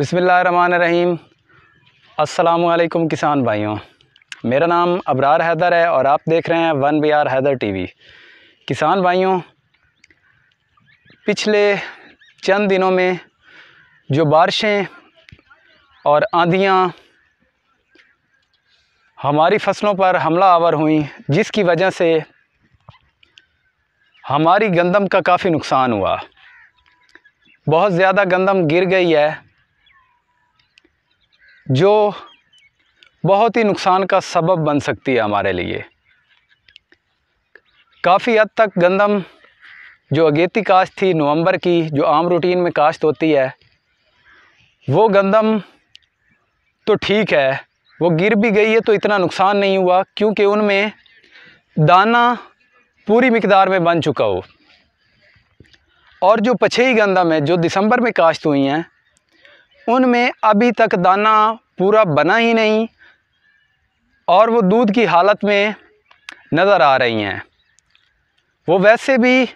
बसमीम असलकुम किसान भाइयों मेरा नाम अबरार हैदर है और आप देख रहे हैं one B R Haider TV किसान भाइयों पिछले चंद दिनों में जो बारिशें और आंधियाँ हमारी फसलों पर हमला आवर हुई जिसकी वजह से हमारी गंदम का काफ़ी नुकसान हुआ बहुत ज़्यादा गंदम गिर गई है जो बहुत ही नुकसान का सबब बन सकती है हमारे लिए काफ़ी हद तक गंदम जो अगेती काश्त थी नवंबर की जो आम रूटीन में काश्त होती है वो गंदम तो ठीक है वो गिर भी गई है तो इतना नुकसान नहीं हुआ क्योंकि उनमें दाना पूरी मकदार में बन चुका हो और जो पछई गंदम है जो दिसंबर में काश्त हुई हैं उनमें अभी तक दाना पूरा बना ही नहीं और वो दूध की हालत में नज़र आ रही हैं वो वैसे भी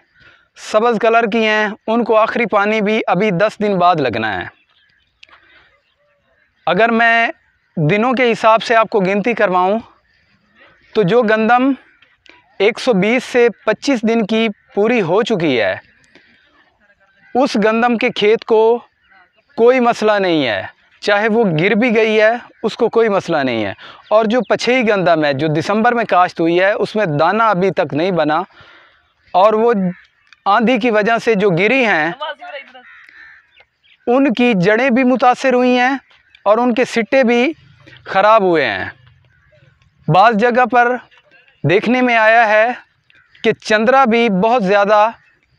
सब्ज़ कलर की हैं उनको आखिरी पानी भी अभी दस दिन बाद लगना है अगर मैं दिनों के हिसाब से आपको गिनती करवाऊं तो जो गंदम 120 से 25 दिन की पूरी हो चुकी है उस गंदम के खेत को कोई मसला नहीं है चाहे वो गिर भी गई है उसको कोई मसला नहीं है और जो पछई गंदम है जो दिसंबर में काश्त हुई है उसमें दाना अभी तक नहीं बना और वो आंधी की वजह से जो गिरी हैं उनकी जड़ें भी मुतासर हुई हैं और उनके सिट्टे भी ख़राब हुए हैं बाज़ जगह पर देखने में आया है कि चंद्रा भी बहुत ज़्यादा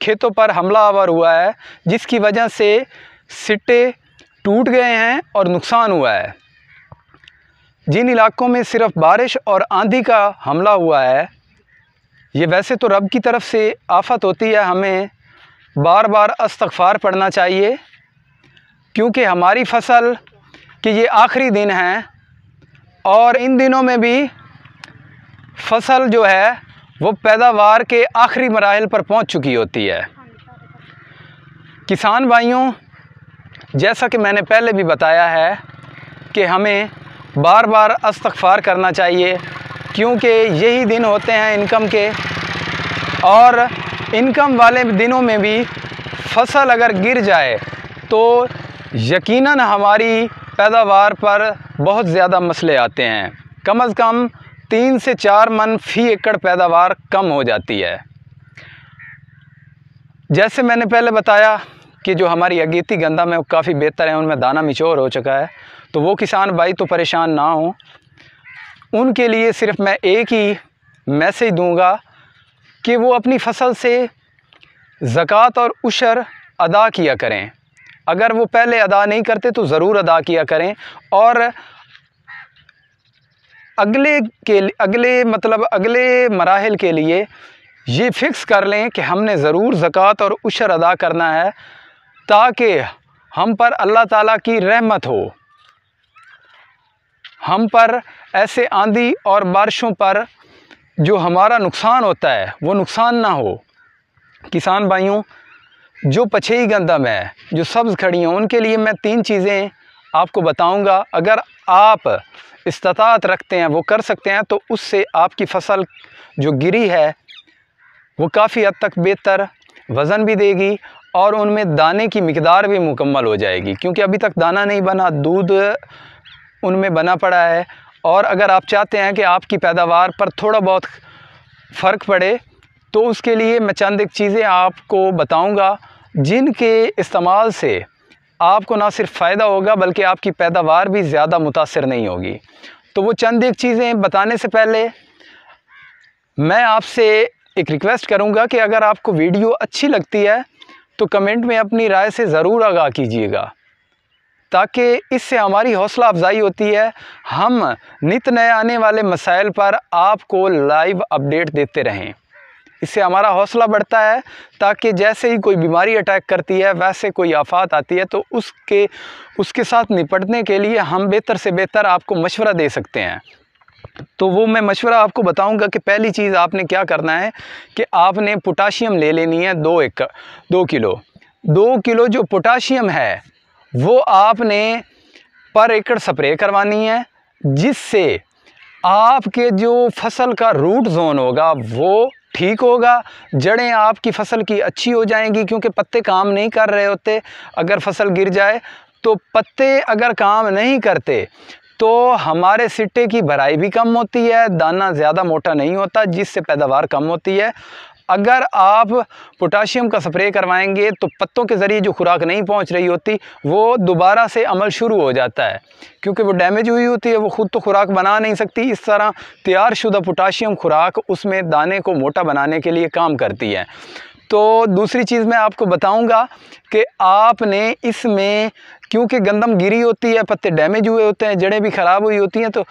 खेतों पर हमला आवर हुआ है जिसकी वजह से सिट्टे टूट गए हैं और नुकसान हुआ है जिन इलाकों में सिर्फ बारिश और आंधी का हमला हुआ है ये वैसे तो रब की तरफ से आफत होती है हमें बार बार अस्तगफ़ार पढ़ना चाहिए क्योंकि हमारी फसल के ये आखिरी दिन हैं और इन दिनों में भी फसल जो है वो पैदावार के आखिरी मराहल पर पहुंच चुकी होती है किसान भाइयों जैसा कि मैंने पहले भी बताया है कि हमें बार बार अस्तगफ़ार करना चाहिए क्योंकि यही दिन होते हैं इनकम के और इनकम वाले दिनों में भी फसल अगर गिर जाए तो यकीनन हमारी पैदावार पर बहुत ज़्यादा मसले आते हैं कम अज़ कम तीन से चार मन फ़ी एकड़ पैदावार कम हो जाती है जैसे मैंने पहले बताया कि जो हमारी अगेती गंदा में काफ़ी बेहतर है उनमें दाना मिचोर हो चुका है तो वो किसान भाई तो परेशान ना हों उनके लिए सिर्फ मैं एक ही मैसेज दूंगा कि वो अपनी फसल से ज़क़़त और उशर अदा किया करें अगर वो पहले अदा नहीं करते तो ज़रूर अदा किया करें और अगले के अगले मतलब अगले मराहल के लिए ये फ़िक्स कर लें कि हमने ज़रूर ज़क़़त और उशर अदा करना है ताकि हम पर अल्लाह ताला की रहमत हो हम पर ऐसे आंधी और बारिशों पर जो हमारा नुकसान होता है वो नुकसान ना हो किसान भाइयों जो पछई गंदम है जो सब्ज़ खड़ी हैं उनके लिए मैं तीन चीज़ें आपको बताऊंगा अगर आप इस्तात रखते हैं वो कर सकते हैं तो उससे आपकी फ़सल जो गिरी है वो काफ़ी हद तक बेहतर वज़न भी देगी और उनमें दाने की मकदार भी मुकम्मल हो जाएगी क्योंकि अभी तक दाना नहीं बना दूध उनमें बना पड़ा है और अगर आप चाहते हैं कि आपकी पैदावार पर थोड़ा बहुत फ़र्क पड़े तो उसके लिए मैं चंद एक चीज़ें आपको बताऊंगा जिनके इस्तेमाल से आपको ना सिर्फ फ़ायदा होगा बल्कि आपकी पैदावार भी ज़्यादा मुतासर नहीं होगी तो वो चंद एक चीज़ें बताने से पहले मैं आपसे एक रिक्वेस्ट करूंगा कि अगर आपको वीडियो अच्छी लगती है तो कमेंट में अपनी राय से ज़रूर आगाह कीजिएगा ताकि इससे हमारी हौसला अफजाई होती है हम नित नए आने वाले मसाइल पर आपको लाइव अपडेट देते रहें इससे हमारा हौसला बढ़ता है ताकि जैसे ही कोई बीमारी अटैक करती है वैसे कोई आफात आती है तो उसके उसके साथ निपटने के लिए हम बेहतर से बेहतर आपको मशवरा दे सकते हैं तो वो मैं मशवरा आपको बताऊंगा कि पहली चीज़ आपने क्या करना है कि आपने पोटाशियम ले लेनी है दो एक दो किलो दो किलो जो पोटाशियम है वो आपने पर एकड़ स्प्रे करवानी है जिससे आपके जो फसल का रूट जोन होगा वो ठीक होगा जड़ें आपकी फसल की अच्छी हो जाएंगी क्योंकि पत्ते काम नहीं कर रहे होते अगर फसल गिर जाए तो पत्ते अगर काम नहीं करते तो हमारे सिट्टे की भराई भी कम होती है दाना ज़्यादा मोटा नहीं होता जिससे पैदावार कम होती है अगर आप पोटाशियम का स्प्रे करवाएंगे तो पत्तों के ज़रिए जो खुराक नहीं पहुंच रही होती वो दोबारा से अमल शुरू हो जाता है क्योंकि वो डैमेज हुई होती है वो ख़ुद तो खुराक बना नहीं सकती इस तरह तैयार शुदा पोटाशियम खुराक उसमें दाने को मोटा बनाने के लिए काम करती है तो दूसरी चीज़ मैं आपको बताऊंगा कि आपने इसमें क्योंकि गंदम गिरी होती है पत्ते डैमेज हुए होते हैं जड़ें भी ख़राब हुई होती हैं तो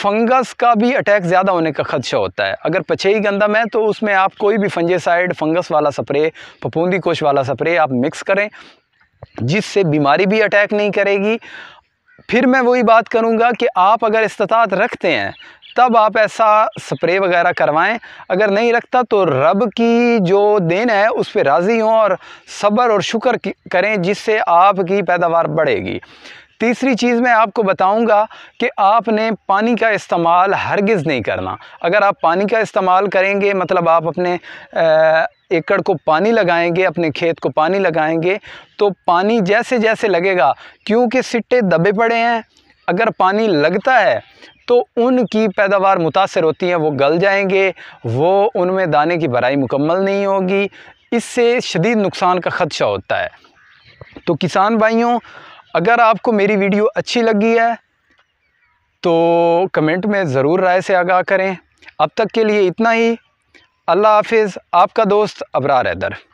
फंगस का भी अटैक ज़्यादा होने का खदशा होता है अगर ही गंदम है तो उसमें आप कोई भी फंजेसाइड फंगस वाला स्प्रे फपूंदी कोश वाला स्प्रे आप मिक्स करें जिससे बीमारी भी अटैक नहीं करेगी फिर मैं वही बात करूँगा कि आप अगर इस्तात रखते हैं तब आप ऐसा स्प्रे वगैरह करवाएं अगर नहीं रखता तो रब की जो देन है उस पर राज़ी हों और सब्र और शुक्र करें जिससे आपकी पैदावार बढ़ेगी तीसरी चीज़ मैं आपको बताऊंगा कि आपने पानी का इस्तेमाल हरगिज़ नहीं करना अगर आप पानी का इस्तेमाल करेंगे मतलब आप अपने एकड़ को पानी लगाएंगे अपने खेत को पानी लगाएंगे तो पानी जैसे जैसे लगेगा क्योंकि सिट्टे दबे पड़े हैं अगर पानी लगता है तो उनकी पैदावार मुतासर होती है वो गल जाएंगे वो उनमें दाने की भराई मुकम्मल नहीं होगी इससे शदीद नुकसान का ख़दशा होता है तो किसान भाइयों अगर आपको मेरी वीडियो अच्छी लगी है तो कमेंट में ज़रूर राय से आगाह करें अब तक के लिए इतना ही अल्लाह हाफिज़ आपका दोस्त अबरार हैदर